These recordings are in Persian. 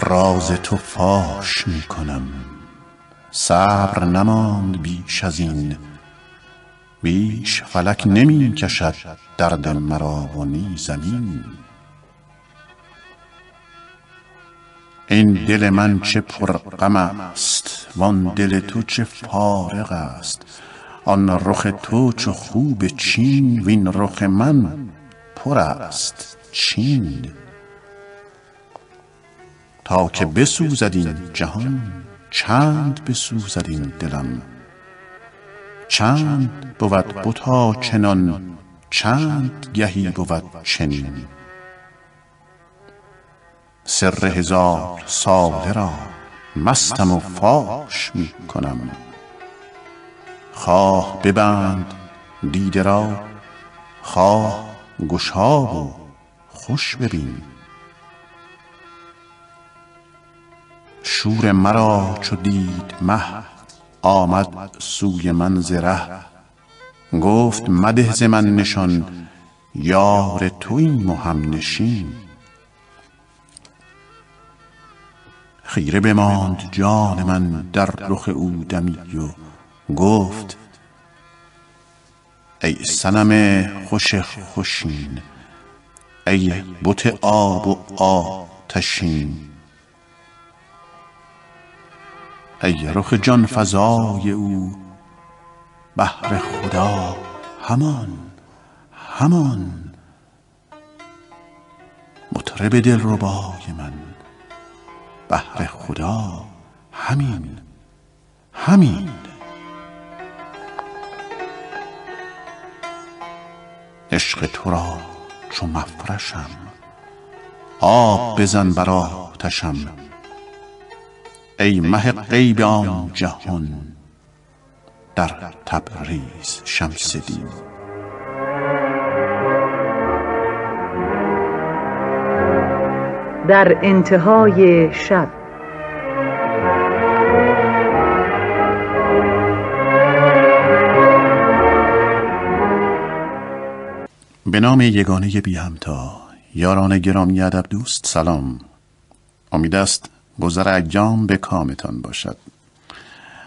راز تو فاش می کنم صبر نماند بیش از این بیش فلک نمی کشد درد مرا و زمین این دل من چه پر غم است وان دل تو چه فارغ است آن رخ تو چه خوب چین وین رخ من پر است چین تا که بسوزد این جهان چند بسوزد این دلم چند بود بتا چنان چند گهی بود چنین سر هزار ساله را مستم و فاش می کنم خواه ببند دیده را خواه گشا و خوش ببین شور مرا چو دید مه آمد سوی من زره گفت مده ز من نشان یار توی مهم نشین خیره بماند جان من در رخ او دمی و گفت ای صنم خوش خوشین ای بت آب و آتشین ای رخ جان فضای او بهر خدا همان همان مطرب دلربای من بهر خدا همین همین عشق تو را چو مفرشم آب بزن بر آتشم ای مه غیب آن جهان در تبریز شمس دین در انتهای شب به نام یگانه بی همتا یاران گرامی ادب دوست سلام امید است گذر اجام به کامتان باشد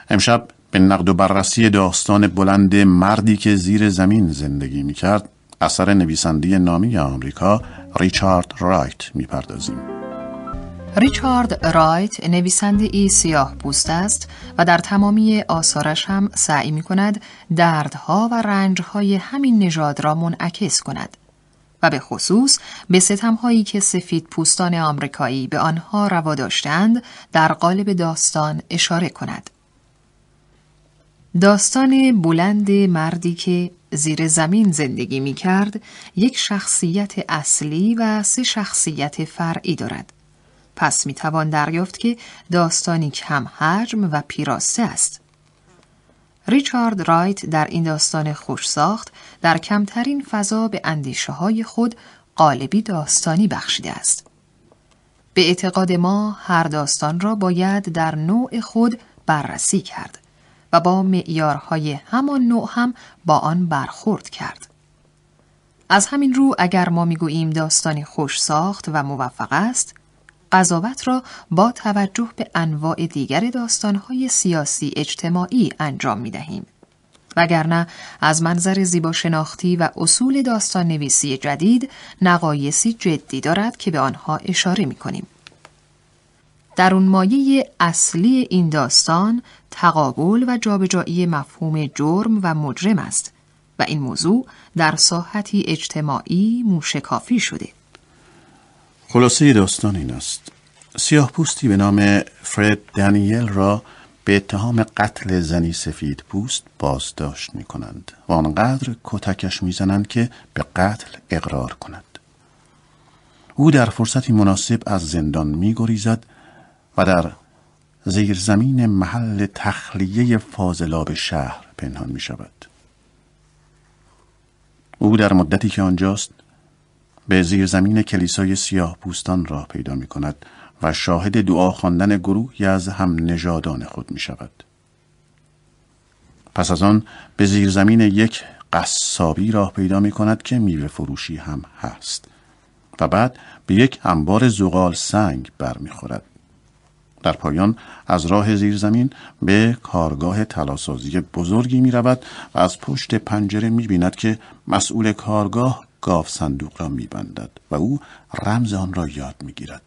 امشب به نقد و بررسی داستان بلند مردی که زیر زمین زندگی می کرد اثر نویسنده نامی آمریکا ریچارد رایت می پردازیم. ریچارد رایت نویسنده ای سیاه پوست است و در تمامی آثارش هم سعی می کند دردها و رنجهای همین نژاد را منعکس کند. و به خصوص به ستمهایی که سفید پوستان آمریکایی به آنها روا داشتند در قالب داستان اشاره کند. داستان بلند مردی که زیر زمین زندگی می کرد یک شخصیت اصلی و سه شخصیت فرعی دارد. پس می توان دریافت که داستانی کم حجم و پیراسته است. ریچارد رایت در این داستان خوش ساخت در کمترین فضا به اندیشه های خود قالبی داستانی بخشیده است. به اعتقاد ما هر داستان را باید در نوع خود بررسی کرد و با معیارهای همان نوع هم با آن برخورد کرد. از همین رو اگر ما میگوییم داستانی خوش ساخت و موفق است قضاوت را با توجه به انواع دیگر داستانهای سیاسی اجتماعی انجام می دهیم. وگرنه از منظر زیبا شناختی و اصول داستان نویسی جدید نقایسی جدی دارد که به آنها اشاره می کنیم. در اون مایه اصلی این داستان تقابل و جابجایی مفهوم جرم و مجرم است و این موضوع در ساحتی اجتماعی موشکافی شده. خلاصه داستان این است سیاه پوستی به نام فرد دانیل را به اتهام قتل زنی سفید پوست بازداشت می کنند و آنقدر کتکش زنند که به قتل اقرار کند او در فرصتی مناسب از زندان می گریزد و در زیرزمین محل تخلیه فاضلاب شهر پنهان می شود او در مدتی که آنجاست به زیر زمین کلیسای سیاه پوستان راه پیدا می کند و شاهد دعا خواندن گروهی از هم نژادان خود می شود. پس از آن به زیر زمین یک قصابی راه پیدا می کند که میوه فروشی هم هست و بعد به یک انبار زغال سنگ خورد در پایان از راه زیر زمین به کارگاه تلاسازی بزرگی می رود و از پشت پنجره می بیند که مسئول کارگاه گاف صندوق را میبندد و او رمز آن را یاد میگیرد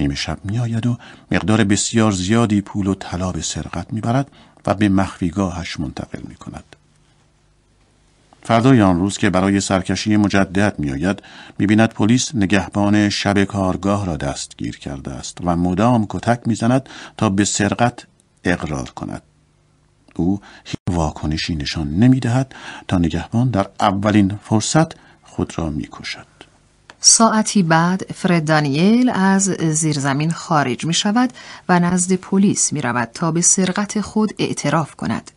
نیمه شب میآید و مقدار بسیار زیادی پول و طلا به سرقت میبرد و به مخفیگاهش منتقل کند. فردای آن روز که برای سرکشی مجدد میآید میبیند پلیس نگهبان شب کارگاه را دستگیر کرده است و مدام کتک میزند تا به سرقت اقرار کند او هیچ واکنشی نشان نمیدهد تا نگهبان در اولین فرصت خود را میکشد ساعتی بعد فرد دانیل از زیرزمین خارج می شود و نزد پلیس می رود تا به سرقت خود اعتراف کند.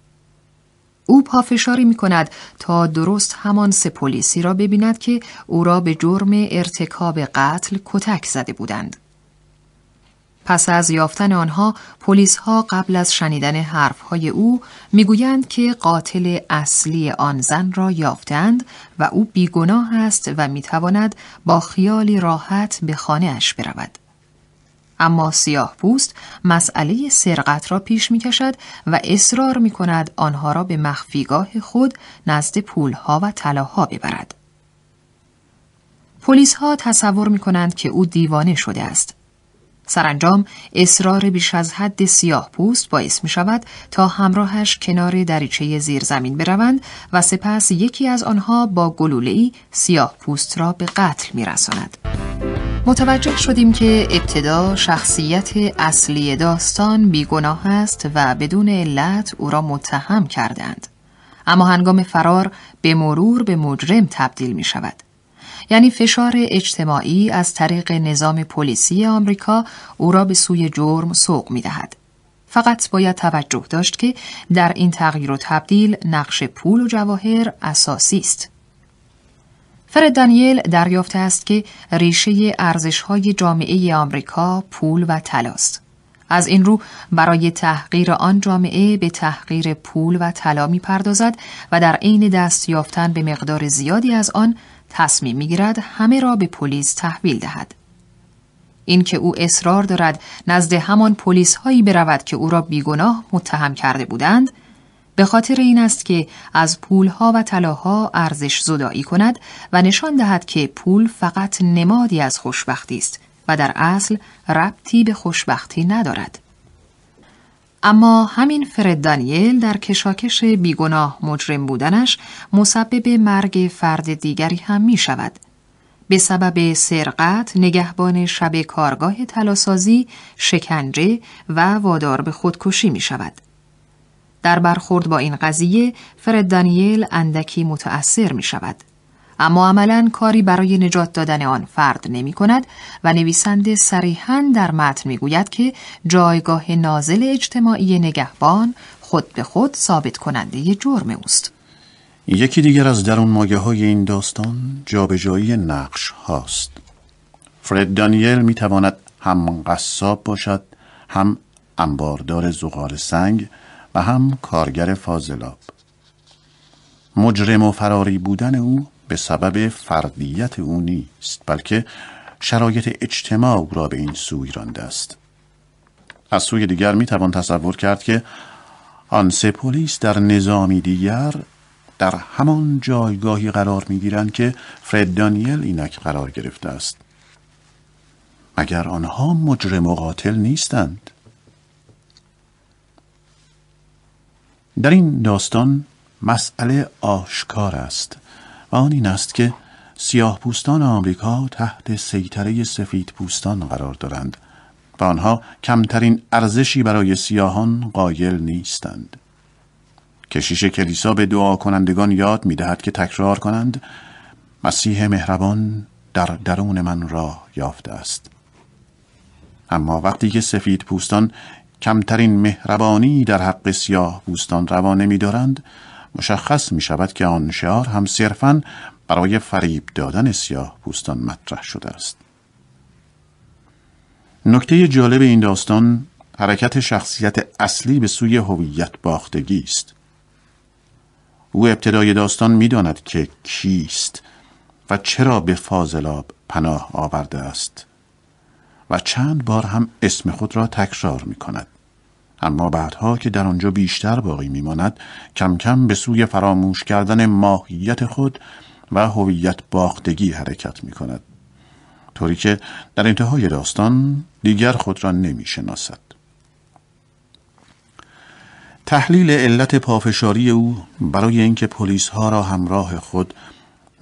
او پافشاری می کند تا درست همان سه پلیسی را ببیند که او را به جرم ارتکاب قتل کتک زده بودند. پس از یافتن آنها پلیس ها قبل از شنیدن حرف های او میگویند که قاتل اصلی آن زن را یافتند و او بیگناه است و میتواند با خیالی راحت به خانه اش برود. اما سیاه پوست مسئله سرقت را پیش می کشد و اصرار می کند آنها را به مخفیگاه خود نزد ها و طلاها ببرد. پلیس ها تصور می کنند که او دیوانه شده است سرانجام اصرار بیش از حد سیاه پوست باعث می شود تا همراهش کنار دریچه زمین بروند و سپس یکی از آنها با ای سیاه پوست را به قتل می رساند. متوجه شدیم که ابتدا شخصیت اصلی داستان بیگناه است و بدون علت او را متهم کردند. اما هنگام فرار به مرور به مجرم تبدیل می شود. یعنی فشار اجتماعی از طریق نظام پلیسی آمریکا او را به سوی جرم سوق می دهد. فقط باید توجه داشت که در این تغییر و تبدیل نقش پول و جواهر اساسی است. فرد دانیل دریافته است که ریشه های جامعه آمریکا پول و طلاست. از این رو برای تحقیر آن جامعه به تحقیر پول و طلا پردازد و در عین دست یافتن به مقدار زیادی از آن تصمیم میگیرد همه را به پلیس تحویل دهد اینکه او اصرار دارد نزد همان پلیس هایی برود که او را بیگناه متهم کرده بودند به خاطر این است که از ها و طلاها ارزش زدایی کند و نشان دهد که پول فقط نمادی از خوشبختی است و در اصل ربطی به خوشبختی ندارد اما همین فرد دانیل در کشاکش بیگناه مجرم بودنش مسبب مرگ فرد دیگری هم می شود. به سبب سرقت، نگهبان شب کارگاه تلاسازی، شکنجه و وادار به خودکشی می شود. در برخورد با این قضیه فرد دانیل اندکی متأثر می شود. اما عملا کاری برای نجات دادن آن فرد نمی کند و نویسنده صریحا در متن می گوید که جایگاه نازل اجتماعی نگهبان خود به خود ثابت کننده جرم اوست. یکی دیگر از درون ماگه های این داستان جابجایی نقش هاست. فرد دانیل می تواند هم قصاب باشد، هم انباردار زغال سنگ و هم کارگر فاضلاب. مجرم و فراری بودن او به سبب فردیت او نیست بلکه شرایط اجتماع او را به این سوی رانده است از سوی دیگر می توان تصور کرد که آن سه پلیس در نظامی دیگر در همان جایگاهی قرار می که فرد دانیل اینک قرار گرفته است مگر آنها مجرم و قاتل نیستند در این داستان مسئله آشکار است و آن این است که سیاه پوستان آمریکا تحت سیطره سفید پوستان قرار دارند و آنها کمترین ارزشی برای سیاهان قایل نیستند کشیش کلیسا به دعا کنندگان یاد می دهد که تکرار کنند مسیح مهربان در درون من راه یافته است اما وقتی که سفید پوستان کمترین مهربانی در حق سیاه پوستان روانه می دارند مشخص می شود که آن شعار هم صرفا برای فریب دادن سیاه پوستان مطرح شده است نکته جالب این داستان حرکت شخصیت اصلی به سوی هویت باختگی است او ابتدای داستان داند که کیست و چرا به فاضلاب پناه آورده است و چند بار هم اسم خود را تکرار می کند اما بعدها که در آنجا بیشتر باقی میماند کم کم به سوی فراموش کردن ماهیت خود و هویت باختگی حرکت می کند طوری که در انتهای داستان دیگر خود را نمی شناسد تحلیل علت پافشاری او برای اینکه پلیس ها را همراه خود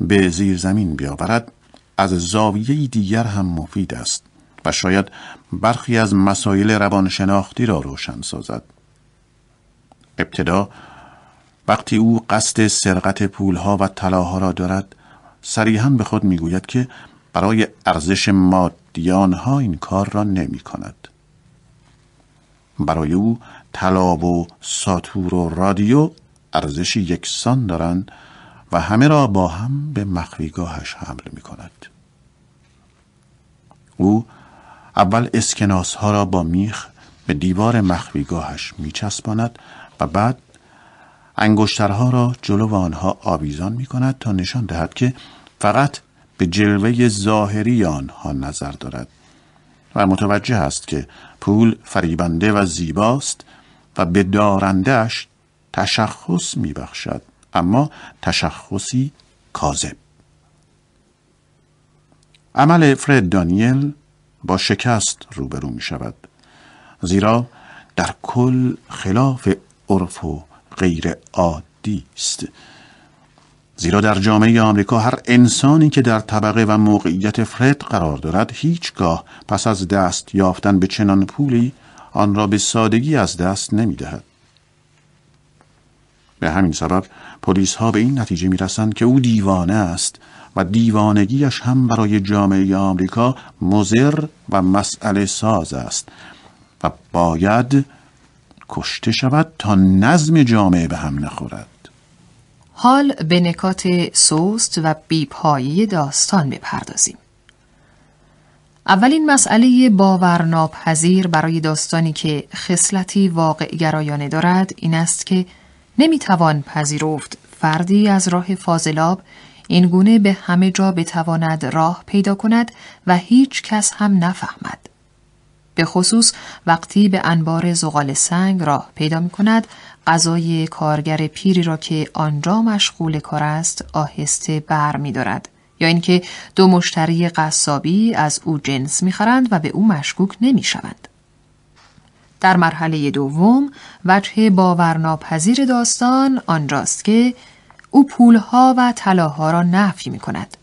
به زیر زمین بیاورد از زاویه دیگر هم مفید است و شاید برخی از مسائل روانشناختی را روشن سازد ابتدا وقتی او قصد سرقت پولها و طلاها را دارد صریحا به خود میگوید که برای ارزش مادی ها این کار را نمی کند. برای او طلا و ساتور و رادیو ارزش یکسان دارند و همه را با هم به مخفیگاهش حمل می کند. او اول اسکناس ها را با میخ به دیوار مخفیگاهش میچسباند و بعد انگشترها را جلو آنها آویزان می کند تا نشان دهد که فقط به جلوه ظاهری آنها نظر دارد و متوجه است که پول فریبنده و زیباست و به دارندهش تشخص می بخشد اما تشخصی کاذب عمل فرد دانیل با شکست روبرو می شود زیرا در کل خلاف عرف و غیر عادی است زیرا در جامعه آمریکا هر انسانی که در طبقه و موقعیت فرد قرار دارد هیچگاه پس از دست یافتن به چنان پولی آن را به سادگی از دست نمی دهد. به همین سبب پلیس ها به این نتیجه می رسند که او دیوانه است و دیوانگیش هم برای جامعه آمریکا مزر و مسئله ساز است و باید کشته شود تا نظم جامعه به هم نخورد حال به نکات سوست و بیپایی داستان بپردازیم اولین مسئله باورناپذیر برای داستانی که خصلتی گرایانه دارد این است که نمیتوان پذیرفت فردی از راه فاضلاب این گونه به همه جا بتواند راه پیدا کند و هیچ کس هم نفهمد. به خصوص وقتی به انبار زغال سنگ راه پیدا می کند غذای کارگر پیری را که آنجا مشغول کار است آهسته بر می دارد. یا اینکه دو مشتری قصابی از او جنس میخرند و به او مشکوک شوند در مرحله دوم وجه باورناپذیر داستان آنجاست که او پولها و طلاها را نفی می کند.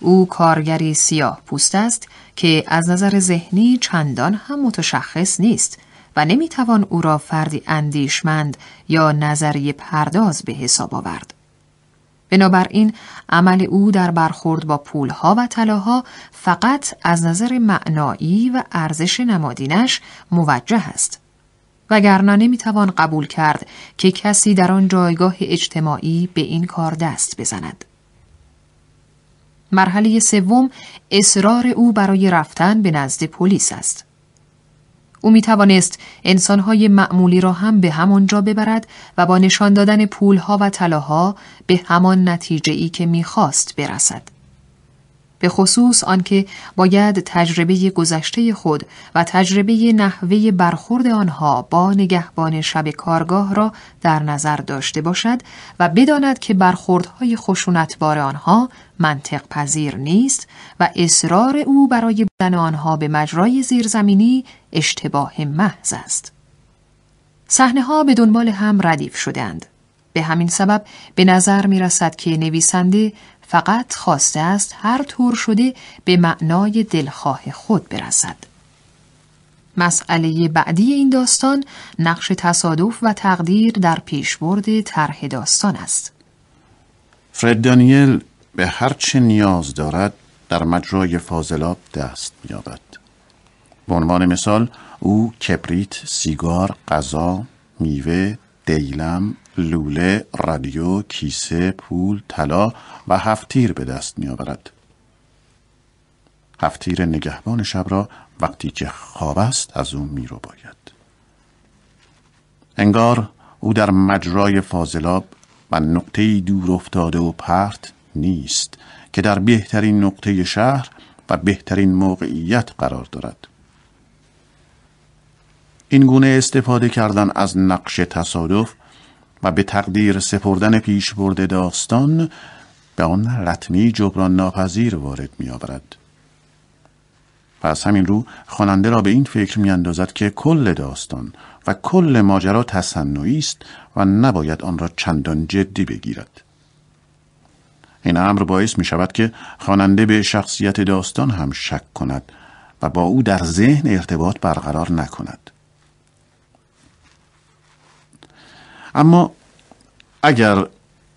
او کارگری سیاه پوست است که از نظر ذهنی چندان هم متشخص نیست و نمیتوان او را فردی اندیشمند یا نظری پرداز به حساب آورد. بنابراین عمل او در برخورد با پولها و طلاها فقط از نظر معنایی و ارزش نمادینش موجه است. وگرنه نمیتوان قبول کرد که کسی در آن جایگاه اجتماعی به این کار دست بزند. مرحله سوم اصرار او برای رفتن به نزد پلیس است. او می توانست انسانهای معمولی را هم به همانجا ببرد و با نشان دادن پولها و طلاها به همان نتیجه ای که میخواست برسد. به خصوص آنکه باید تجربه گذشته خود و تجربه نحوه برخورد آنها با نگهبان شب کارگاه را در نظر داشته باشد و بداند که برخوردهای خشونتبار آنها منطق پذیر نیست و اصرار او برای بدن آنها به مجرای زیرزمینی اشتباه محض است. صحنه ها به دنبال هم ردیف شدند. به همین سبب به نظر می رسد که نویسنده فقط خواسته است هر طور شده به معنای دلخواه خود برسد. مسئله بعدی این داستان نقش تصادف و تقدیر در پیشبرد طرح داستان است. فرد دانیل به هر چه نیاز دارد در مجرای فاضلاب دست می‌یابد. به عنوان مثال او کبریت، سیگار، غذا، میوه، دیلم، لوله، رادیو، کیسه، پول، طلا و هفتیر به دست می آورد. هفتیر نگهبان شب را وقتی که خواب است از او می رو باید. انگار او در مجرای فاضلاب و نقطه دور افتاده و پرت نیست که در بهترین نقطه شهر و بهترین موقعیت قرار دارد. این گونه استفاده کردن از نقش تصادف و به تقدیر سپردن پیش برده داستان به آن رتمی جبران ناپذیر وارد می آورد. و همین رو خواننده را به این فکر می اندازد که کل داستان و کل ماجرا تصنعی است و نباید آن را چندان جدی بگیرد. این امر باعث می شود که خواننده به شخصیت داستان هم شک کند و با او در ذهن ارتباط برقرار نکند. اما اگر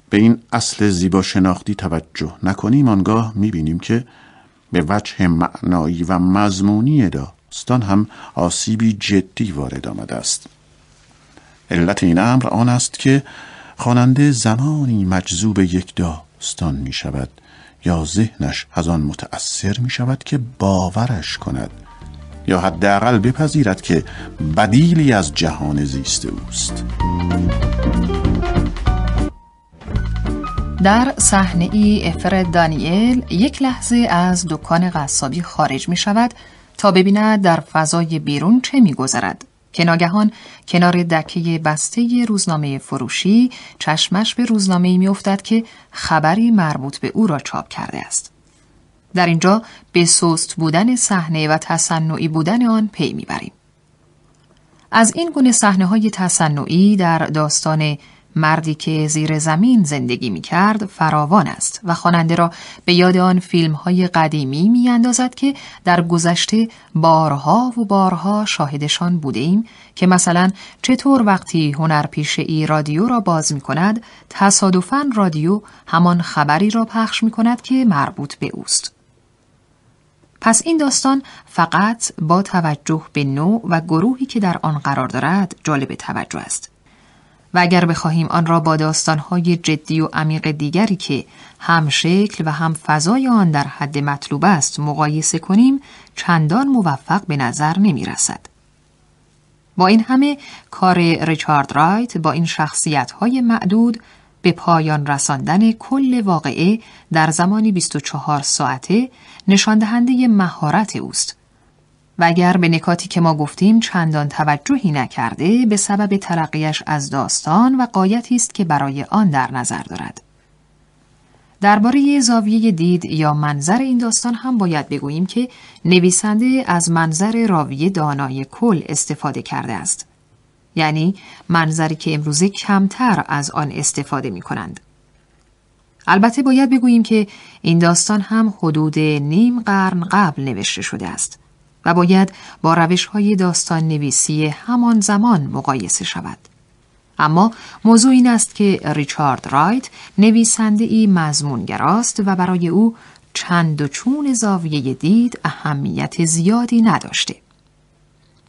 به این اصل زیبا شناختی توجه نکنیم آنگاه میبینیم که به وجه معنایی و مضمونی داستان هم آسیبی جدی وارد آمده است علت این امر آن است که خواننده زمانی مجذوب یک داستان می شود یا ذهنش از آن متأثر می شود که باورش کند یا حداقل بپذیرد که بدیلی از جهان زیست اوست در صحنه ای افرد دانیل یک لحظه از دکان قصابی خارج می شود تا ببیند در فضای بیرون چه می گذرد. که ناگهان کنار دکه بسته روزنامه فروشی چشمش به روزنامه می افتد که خبری مربوط به او را چاپ کرده است. در اینجا به سست بودن صحنه و تصنعی بودن آن پی میبریم. از این گونه صحنه های تصنعی در داستان مردی که زیر زمین زندگی می کرد فراوان است و خواننده را به یاد آن فیلم های قدیمی می اندازد که در گذشته بارها و بارها شاهدشان بوده ایم که مثلا چطور وقتی هنرپیشه ای رادیو را باز می کند تصادفاً رادیو همان خبری را پخش می کند که مربوط به اوست. پس این داستان فقط با توجه به نوع و گروهی که در آن قرار دارد جالب توجه است و اگر بخواهیم آن را با داستانهای جدی و عمیق دیگری که هم شکل و هم فضای آن در حد مطلوب است مقایسه کنیم چندان موفق به نظر نمی رسد. با این همه کار ریچارد رایت با این شخصیت های معدود به پایان رساندن کل واقعه در زمانی 24 ساعته نشان دهنده مهارت اوست و اگر به نکاتی که ما گفتیم چندان توجهی نکرده به سبب ترقیش از داستان و قایتی است که برای آن در نظر دارد درباره زاویه دید یا منظر این داستان هم باید بگوییم که نویسنده از منظر راوی دانای کل استفاده کرده است یعنی منظری که امروزه کمتر از آن استفاده می کنند. البته باید بگوییم که این داستان هم حدود نیم قرن قبل نوشته شده است و باید با روش های داستان نویسی همان زمان مقایسه شود. اما موضوع این است که ریچارد رایت نویسنده ای مزمونگراست و برای او چند و چون زاویه دید اهمیت زیادی نداشته.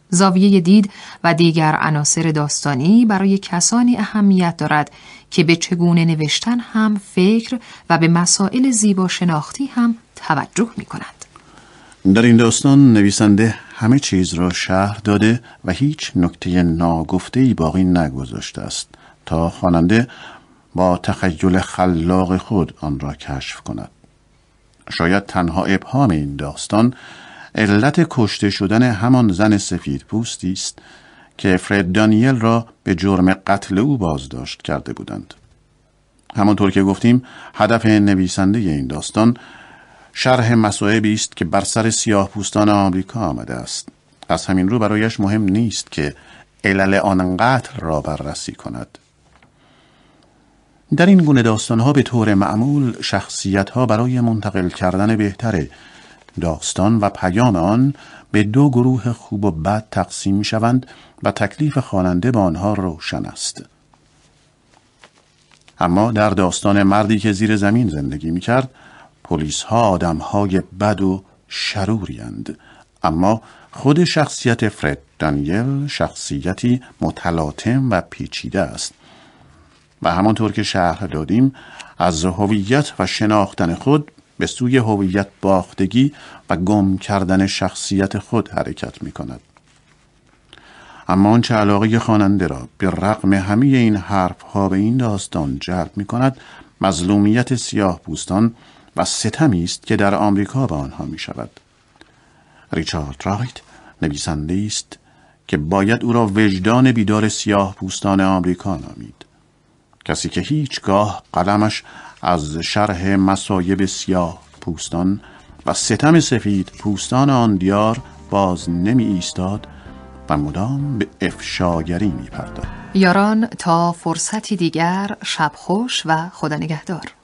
زاویه دید و دیگر عناصر داستانی برای کسانی اهمیت دارد که به چگونه نوشتن هم فکر و به مسائل زیبا شناختی هم توجه می کند در این داستان نویسنده همه چیز را شهر داده و هیچ نکته ناگفته باقی نگذاشته است تا خواننده با تخیل خلاق خود آن را کشف کند. شاید تنها ابهام این داستان علت کشته شدن همان زن سفید پوستی است که فرد دانیل را به جرم قتل او بازداشت کرده بودند همانطور که گفتیم هدف نویسنده این داستان شرح مسائبی است که بر سر سیاه پوستان آمریکا آمده است از همین رو برایش مهم نیست که علل آن قتل را بررسی کند در این گونه داستان ها به طور معمول شخصیت ها برای منتقل کردن بهتره داستان و پیام آن به دو گروه خوب و بد تقسیم می شوند و تکلیف خواننده به آنها روشن است. اما در داستان مردی که زیر زمین زندگی می کرد پلیس ها آدم های بد و شروری هند. اما خود شخصیت فرد دانیل شخصیتی متلاطم و پیچیده است و همانطور که شهر دادیم از هویت و شناختن خود به سوی هویت باختگی و گم کردن شخصیت خود حرکت می کند. اما آنچه علاقه خواننده را به رقم همه این حرف ها به این داستان جلب می کند مظلومیت سیاه پوستان و ستمی است که در آمریکا به آنها می شود. ریچارد رایت نویسنده است که باید او را وجدان بیدار سیاه پوستان آمریکا نامید. کسی که هیچگاه قلمش از شرح مسایب سیاه پوستان و ستم سفید پوستان آن دیار باز نمی ایستاد و مدام به افشاگری می پرداد. یاران تا فرصتی دیگر شب خوش و خدا نگهدار